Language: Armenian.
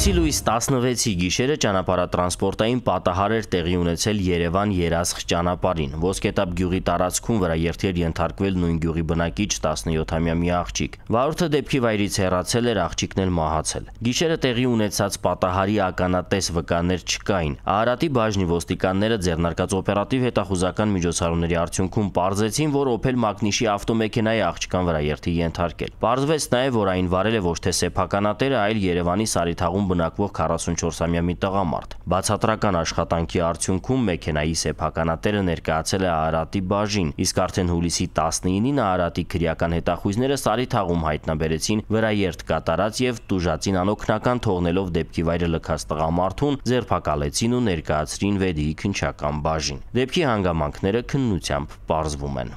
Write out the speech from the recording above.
Հուլիսի լույս 16-ի գիշերը ճանապարհատրանսպորտային պատահար էր տեղի ունեցել Երևան-Երասխ ճանապարհին։ Ոսկետապ գյուղի տարածքում վրա երթեր ենթարկվել նույն գյուղի բնակիչ 17-ամյա մի աղջիկ։ Վարորդը դեպքի վայրից հեռացել էր, աղջիկն էլ մահացել։ Գիշերը տեղի ունեցած պատահարի ականատես վկաներ չկային։ Արարատի բաժնի ոստիկանները ձեռնարկած օպերատիվ հետախուզական միջոցառումների արդյունքում ողջացին, որ Օփել Մագնիշի ավտոմեքենայի աղջկան վրա երթի ենթարկել։ Պարզվեց նաև, որ այն վարել է ոչ թե սեփականատերը, այլ Երևանի Սարիթաղում բնակվող 44-ամյա մի տղամարդ։ Բացատրական աշխատանքի արդյունքում մեքենայի սեփականատերը ներկայացել է Արարատի բաժին, իսկ արդեն հուլիսի 19-ին Արարատի քրեական հետախույզները Սարի թաղում հայտնաբերեցին վրաերթ կատարած եւ տուժածին անօքնական թողնելով դեպքի վայրը լքած տղամարդուն ձերբակալեցին ու ներկայացրին Վեդիի քնչական բաժին։ Դեպքի հանգամանքները քննությամբ պարզվում են։